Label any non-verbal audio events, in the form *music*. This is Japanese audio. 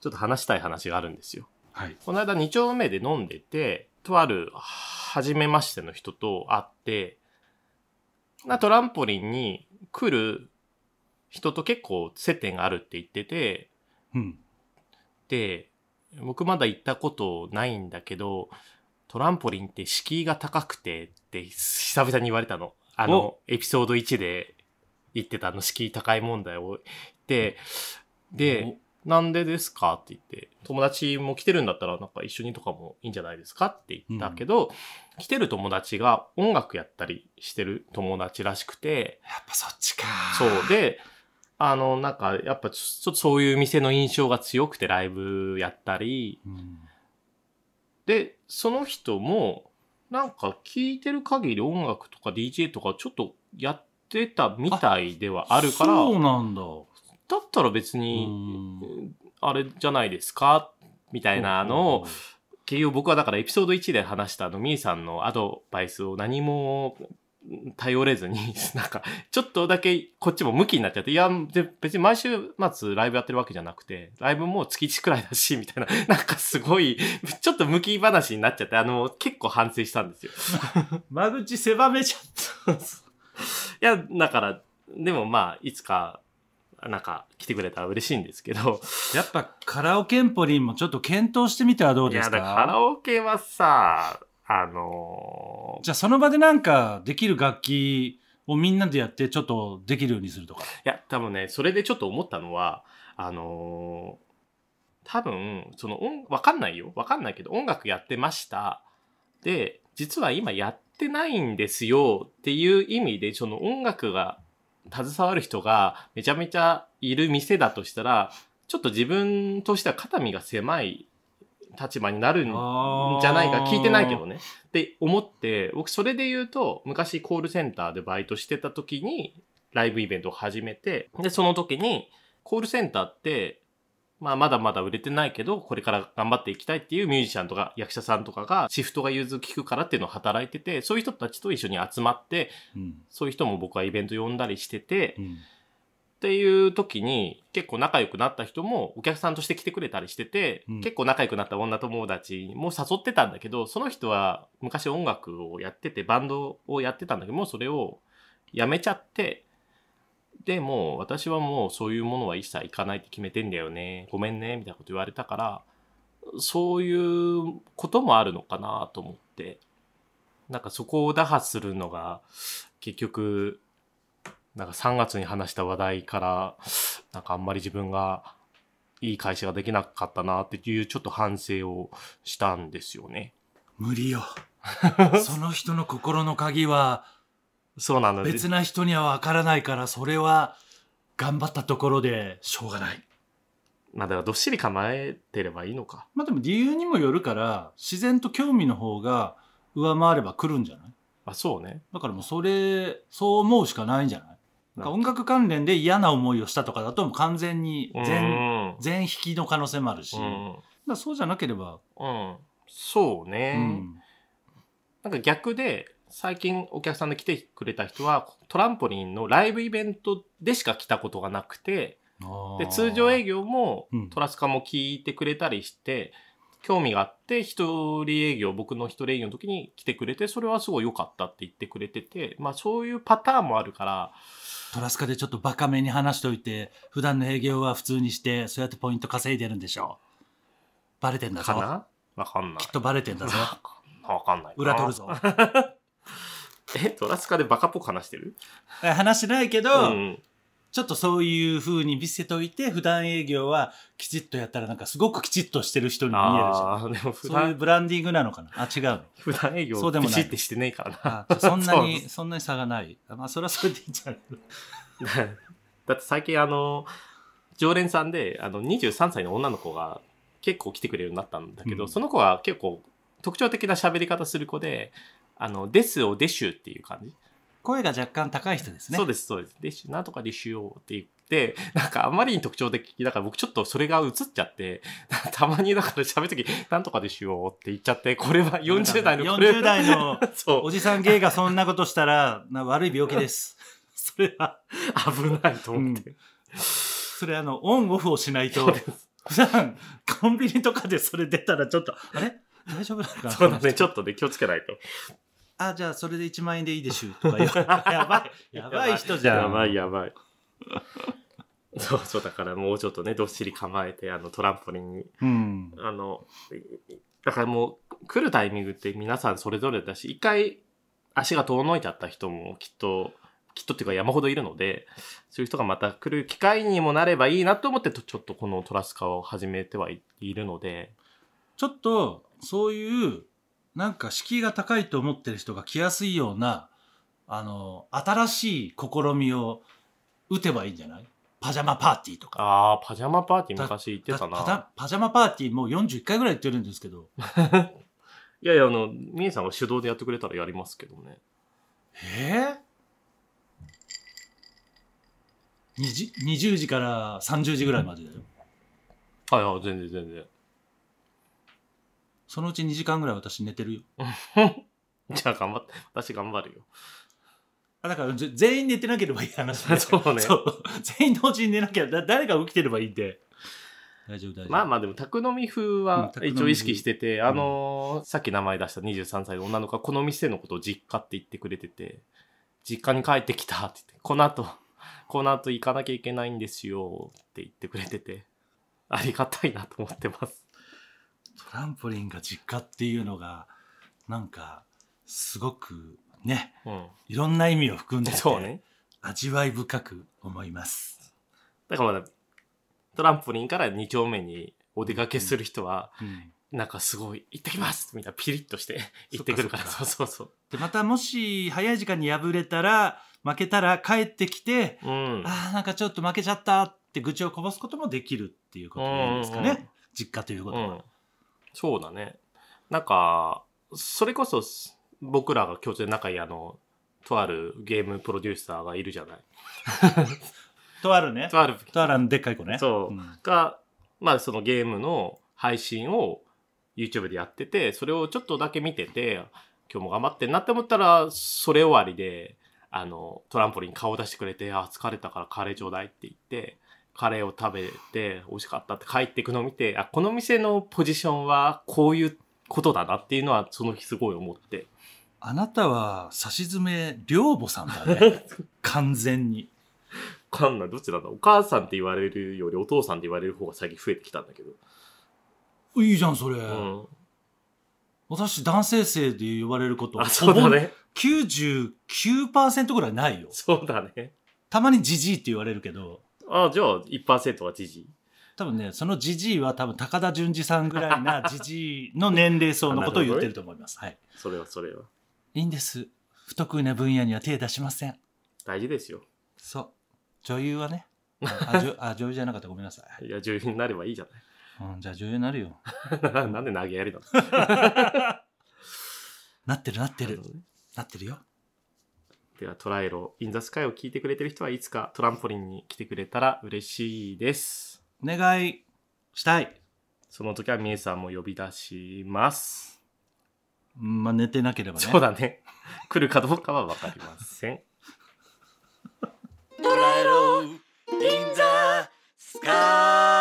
ちょっと話したい話があるんですよ。はい。この間2丁目で飲んでて、とある、初めましての人と会って、なトランポリンに来る人と結構接点があるって言ってて、うん。で、僕まだ行ったことないんだけど、トランポリンって敷居が高くてって久々に言われたの。あの、エピソード1で言ってたあの敷居高い問題を。で、で、なんでですかって言って、友達も来てるんだったらなんか一緒にとかもいいんじゃないですかって言ったけど、うん、来てる友達が音楽やったりしてる友達らしくて。やっぱそっちか。そう。で、あの、なんか、やっぱちょっとそういう店の印象が強くてライブやったり、うん、で、その人も、なんか聞いてる限り音楽とか DJ とかちょっとやってたみたいではあるから、そうなんだ。だったら別に、あれじゃないですかみたいなのを、結局僕はだからエピソード1で話したあの、みーさんのアドバイスを何も頼れずに、*laughs* なんか、ちょっとだけこっちも向きになっちゃって、いや、別に毎週末ライブやってるわけじゃなくて、ライブも月1くらいだし、みたいな、*laughs* なんかすごい、ちょっと向き話になっちゃって、あの、結構反省したんですよ。*laughs* 間口狭めちゃった。いや、だから、でもまあ、いつかなんか来てくれたら嬉しいんですけど。やっぱカラオケンポリンもちょっと検討してみてはどうですかいや、だかカラオケはさ、あのー、じゃあその場でなんかできる楽器をみんなでやってちょっとできるようにするとか。いや、多分ね、それでちょっと思ったのは、あのー、多分、その音、わかんないよ。わかんないけど、音楽やってました。で、実は今やってないんですよっていう意味で、その音楽が携わる人がめちゃめちゃいる店だとしたら、ちょっと自分としては肩身が狭い立場になるんじゃないか、聞いてないけどね。って思って、僕それで言うと、昔コールセンターでバイトしてた時に、ライブイベントを始めて、で、その時に、コールセンターって、まあまだまだ売れてないけど、これから頑張っていきたいっていうミュージシャンとか役者さんとかが、シフトが融通聞くからっていうのを働いてて、そういう人たちと一緒に集まって、うん、そういう人も僕はイベント呼んだりしてて、うん、っていう時に結構仲良くなった人もお客さんとして来てくれたりしてて、うん、結構仲良くなった女友達も誘ってたんだけど、その人は昔音楽をやってて、バンドをやってたんだけども、それをやめちゃって、でも私はもうそういうものは一切行かないって決めてんだよねごめんねみたいなこと言われたからそういうこともあるのかなと思ってなんかそこを打破するのが結局なんか3月に話した話題からなんかあんまり自分がいい会社ができなかったなっていうちょっと反省をしたんですよね。無理よ。*laughs* その人の心の鍵はそうなの別な人には分からないからそれは頑張ったところでしょうがないまあだからどっしり構えてればいいのかまあでも理由にもよるから自然と興味の方が上回れば来るんじゃないあそうねだからもうそれそう思うしかないんじゃないなか音楽関連で嫌な思いをしたとかだともう完全に全全引きの可能性もあるし、うだそうじゃなければうんそうね、うんなんか逆で最近お客さんで来てくれた人はトランポリンのライブイベントでしか来たことがなくてで通常営業もトラスカも聞いてくれたりして、うん、興味があって一人営業僕の一人営業の時に来てくれてそれはすごい良かったって言ってくれてて、まあ、そういうパターンもあるからトラスカでちょっとバカめに話しておいて普段の営業は普通にしてそうやってポイント稼いでるんでしょうバレてんだぞかなわかんないきっとバレてんだぞわかんない裏取るぞ *laughs* トラスカでバカっぽく話してる話してないけど、うんちょっとそういう風に見せといて、普段営業はきちっとやったらなんかすごくきちっとしてる人に見えるじゃん。そういうブランディングなのかなあ、違うの。普段営業そうでもない。きちっとしてねえからな。そんなに、*laughs* そんなに差がない。まあそれはそれでいいんじゃない *laughs* だって最近あの、常連さんで、あの、23歳の女の子が結構来てくれるようになったんだけど、うん、その子は結構特徴的な喋り方する子で、あの、ですをデシュっていう感じ。声が若干高い人ですね。そうです、そうです。デシュ、なんとかでしュをって言って、*laughs* なんかあまりに特徴的だから僕ちょっとそれが映っちゃって、*laughs* たまにだから喋るとき、なんとかでしュをって言っちゃって、これは40代のこれ、40代の *laughs* おじさん芸がそんなことしたら、悪い病気です。それは危ないと思って。うん、それあの、オンオフをしないと、普段コンビニとかでそれ出たらちょっと、あれ大丈夫なのかなそうだね、ちょっとね、気をつけないと。あ、じゃあそれで1万円でいいでしゅとか言う。*laughs* やばい、やばい人じゃん。やばい、やばい。*laughs* そうそう、だからもうちょっとね、どっしり構えて、あの、トランポリンに。うん。あの、だからもう、来るタイミングって皆さんそれぞれだし、一回足が遠のいちゃった人もきっと、きっとっていうか山ほどいるので、そういう人がまた来る機会にもなればいいなと思ってちょっとこのトラスカを始めてはいるので。ちょっと、そういうなんか敷居が高いと思ってる人が来やすいような、あの、新しい試みを打てばいいんじゃないパジャマパーティーとか。ああ、パジャマパーティー昔言ってたなパ。ジャマパーティーもう41回ぐらい言ってるんですけど。*laughs* いやいや、あの、みえさんが手動でやってくれたらやりますけどね。えー、?20 時から30時ぐらいまでだよ。あ、いや、全然全然。そのうち2時間ぐらい私寝てるよ。*laughs* じゃあ頑張って、私頑張るよ。あだから全員寝てなければいい話だ。*laughs* そうねそう全員同時に寝なきゃだ誰が起きてればいいんで大丈夫大丈夫まあまあでも宅飲み風は一応意識してて、あのーさっき名前出した23歳の女の子はこの店のことを実家って言ってくれてて実家に帰ってきたって言ってこの後 *laughs* この後行かなきゃいけないんですよって言ってくれててありがたいなと思ってますトランポリンが実家っていうのがなんかすごくね、うん、いろんな意味を含んでて、ね、味わい深く思いますだからまだトランポリンから2丁目にお出かけする人は、うんうんなんかすごい、行ってきますみたいなピリッとして行ってくるから、そうそうそう。で、またもし早い時間に敗れたら、負けたら帰ってきて、うん、ああ、なんかちょっと負けちゃったって愚痴をこぼすこともできるっていうことなんですかね。うんうん、実家ということは。うんそうだね。なんか、それこそ僕らが共通で仲いいあの、とあるゲームプロデューサーがいるじゃない。*laughs* とあるね。とある。とあるでっかい子ね。そう。うん、が、まあそのゲームの配信を YouTube でやってて、それをちょっとだけ見てて、今日も頑張ってんなって思ったら、それ終わりで、あの、トランポリン顔出してくれて、あ、疲れたからカレーちょうだいって言って、カレーを食べて美味しかったって帰っていくのを見てあこの店のポジションはこういうことだなっていうのはその日すごい思ってあなたは差し詰め寮母さんだね *laughs* 完全にかんないどっちだんだお母さんって言われるよりお父さんって言われる方が最近増えてきたんだけどいいじゃんそれ、うん、私男性性で呼ばれることあそうだね99%ぐらいないよそうだねたまにじじいって言われるけどあじゃあ1%はじじい多分ねそのじじいは多分高田純次さんぐらいな *laughs* じじいの年齢層のことを言ってると思います、はい、それはそれはいいんです不得意な分野には手出しません大事ですよそう女優はね *laughs* ああ女優じゃなかったごめんなさいいや女優になればいいじゃない、うん、じゃあ女優になるよ *laughs* なんで投げやりだなってるなってる、なってるよではトライロインザスカイを聞いてくれてる人はいつかトランポリンに来てくれたら嬉しいですお願いしたいその時はミエさんも呼び出しますまあ寝てなければねそうだね来るかどうかは分かりませんトライロインザスカイ